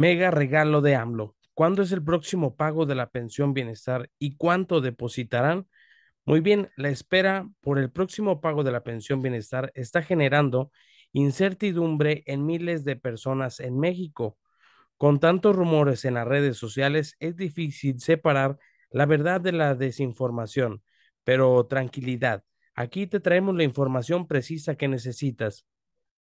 Mega regalo de AMLO. ¿Cuándo es el próximo pago de la pensión bienestar y cuánto depositarán? Muy bien, la espera por el próximo pago de la pensión bienestar está generando incertidumbre en miles de personas en México. Con tantos rumores en las redes sociales, es difícil separar la verdad de la desinformación, pero tranquilidad. Aquí te traemos la información precisa que necesitas.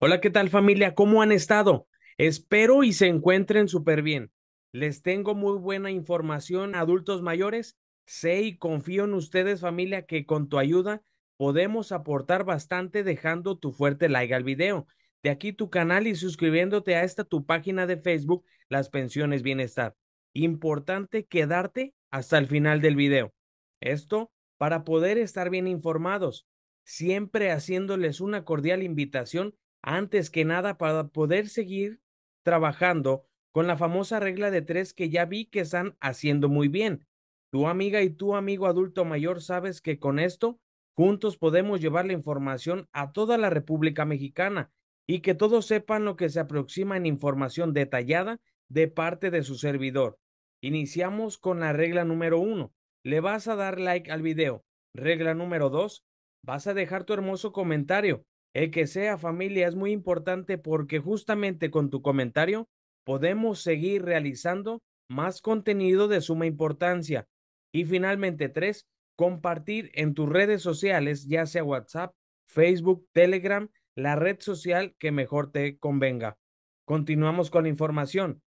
Hola, ¿qué tal familia? ¿Cómo han estado? Espero y se encuentren súper bien. Les tengo muy buena información, adultos mayores. Sé y confío en ustedes, familia, que con tu ayuda podemos aportar bastante dejando tu fuerte like al video. De aquí tu canal y suscribiéndote a esta tu página de Facebook, Las Pensiones Bienestar. Importante quedarte hasta el final del video. Esto para poder estar bien informados, siempre haciéndoles una cordial invitación antes que nada para poder seguir trabajando con la famosa regla de tres que ya vi que están haciendo muy bien. Tu amiga y tu amigo adulto mayor sabes que con esto juntos podemos llevar la información a toda la República Mexicana y que todos sepan lo que se aproxima en información detallada de parte de su servidor. Iniciamos con la regla número uno. Le vas a dar like al video. Regla número dos. Vas a dejar tu hermoso comentario. El eh, que sea familia es muy importante porque justamente con tu comentario podemos seguir realizando más contenido de suma importancia. Y finalmente, tres, compartir en tus redes sociales, ya sea WhatsApp, Facebook, Telegram, la red social que mejor te convenga. Continuamos con la información.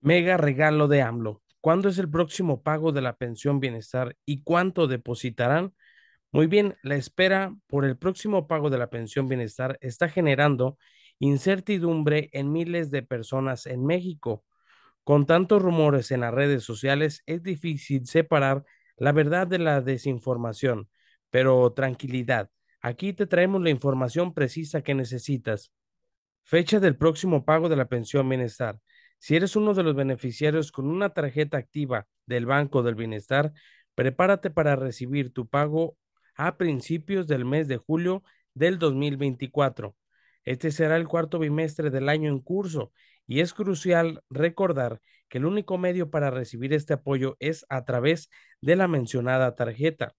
Mega regalo de AMLO. ¿Cuándo es el próximo pago de la pensión bienestar y cuánto depositarán? Muy bien, la espera por el próximo pago de la pensión bienestar está generando incertidumbre en miles de personas en México. Con tantos rumores en las redes sociales, es difícil separar la verdad de la desinformación, pero tranquilidad, aquí te traemos la información precisa que necesitas. Fecha del próximo pago de la pensión bienestar. Si eres uno de los beneficiarios con una tarjeta activa del Banco del Bienestar, prepárate para recibir tu pago a principios del mes de julio del 2024. Este será el cuarto bimestre del año en curso y es crucial recordar que el único medio para recibir este apoyo es a través de la mencionada tarjeta.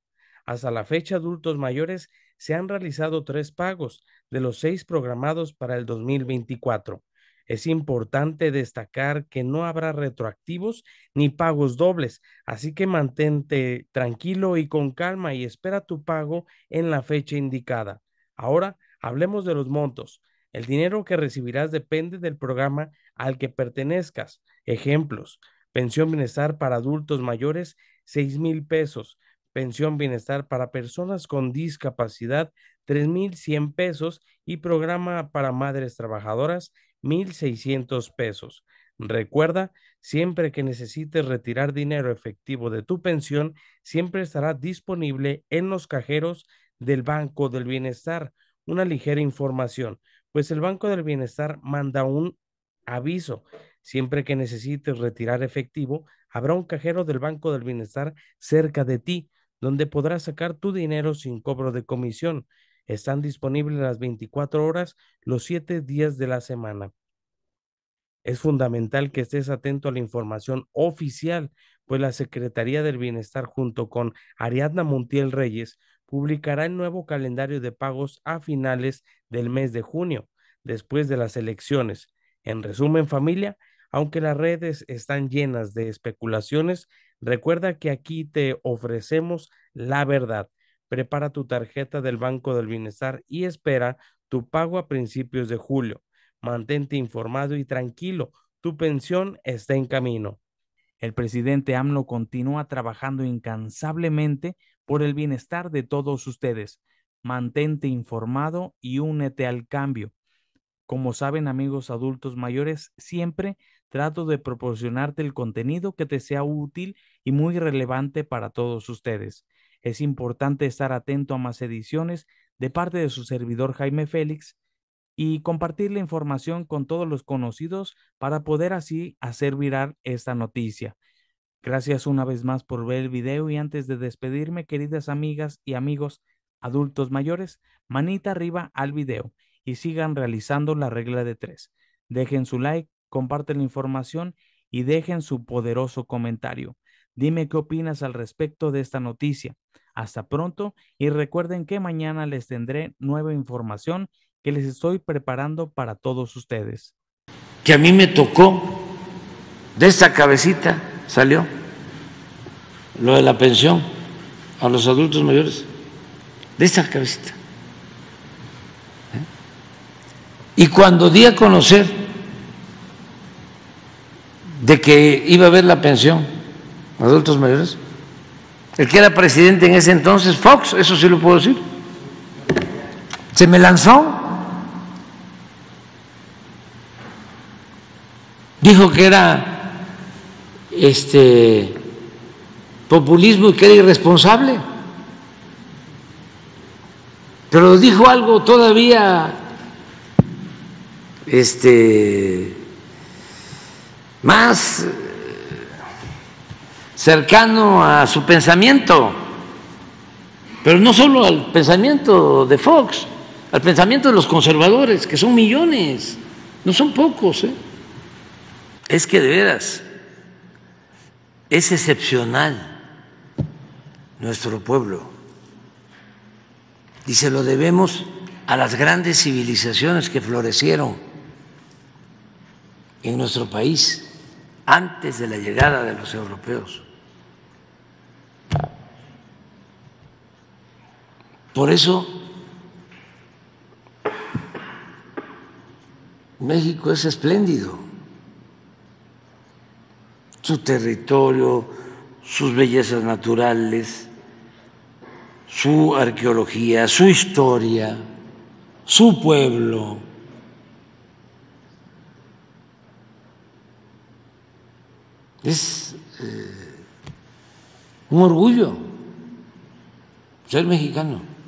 Hasta la fecha, adultos mayores se han realizado tres pagos de los seis programados para el 2024. Es importante destacar que no habrá retroactivos ni pagos dobles, así que mantente tranquilo y con calma y espera tu pago en la fecha indicada. Ahora hablemos de los montos. El dinero que recibirás depende del programa al que pertenezcas. Ejemplos. Pensión Bienestar para adultos mayores, 6 mil pesos. Pensión Bienestar para personas con discapacidad, 3,100 pesos. Y programa para madres trabajadoras, 1.600 pesos. Recuerda, siempre que necesites retirar dinero efectivo de tu pensión, siempre estará disponible en los cajeros del Banco del Bienestar. Una ligera información, pues el Banco del Bienestar manda un aviso. Siempre que necesites retirar efectivo, habrá un cajero del Banco del Bienestar cerca de ti, donde podrás sacar tu dinero sin cobro de comisión. Están disponibles las 24 horas, los 7 días de la semana. Es fundamental que estés atento a la información oficial, pues la Secretaría del Bienestar junto con Ariadna Montiel Reyes publicará el nuevo calendario de pagos a finales del mes de junio, después de las elecciones. En resumen, familia, aunque las redes están llenas de especulaciones, recuerda que aquí te ofrecemos la verdad prepara tu tarjeta del Banco del Bienestar y espera tu pago a principios de julio. Mantente informado y tranquilo, tu pensión está en camino. El presidente AMLO continúa trabajando incansablemente por el bienestar de todos ustedes. Mantente informado y únete al cambio. Como saben amigos adultos mayores, siempre trato de proporcionarte el contenido que te sea útil y muy relevante para todos ustedes. Es importante estar atento a más ediciones de parte de su servidor Jaime Félix y compartir la información con todos los conocidos para poder así hacer virar esta noticia. Gracias una vez más por ver el video y antes de despedirme, queridas amigas y amigos adultos mayores, manita arriba al video y sigan realizando la regla de tres. Dejen su like, comparten la información y dejen su poderoso comentario. Dime qué opinas al respecto de esta noticia. Hasta pronto y recuerden que mañana les tendré nueva información que les estoy preparando para todos ustedes. Que a mí me tocó, de esta cabecita salió lo de la pensión a los adultos mayores, de esta cabecita. ¿Eh? Y cuando di a conocer de que iba a haber la pensión, adultos mayores. El que era presidente en ese entonces, Fox, eso sí lo puedo decir. Se me lanzó. Dijo que era este populismo y que era irresponsable. Pero dijo algo todavía este más cercano a su pensamiento, pero no solo al pensamiento de Fox, al pensamiento de los conservadores, que son millones, no son pocos. ¿eh? Es que de veras es excepcional nuestro pueblo y se lo debemos a las grandes civilizaciones que florecieron en nuestro país antes de la llegada de los europeos. Por eso México es espléndido. Su territorio, sus bellezas naturales, su arqueología, su historia, su pueblo. Es eh, un orgullo ser mexicano.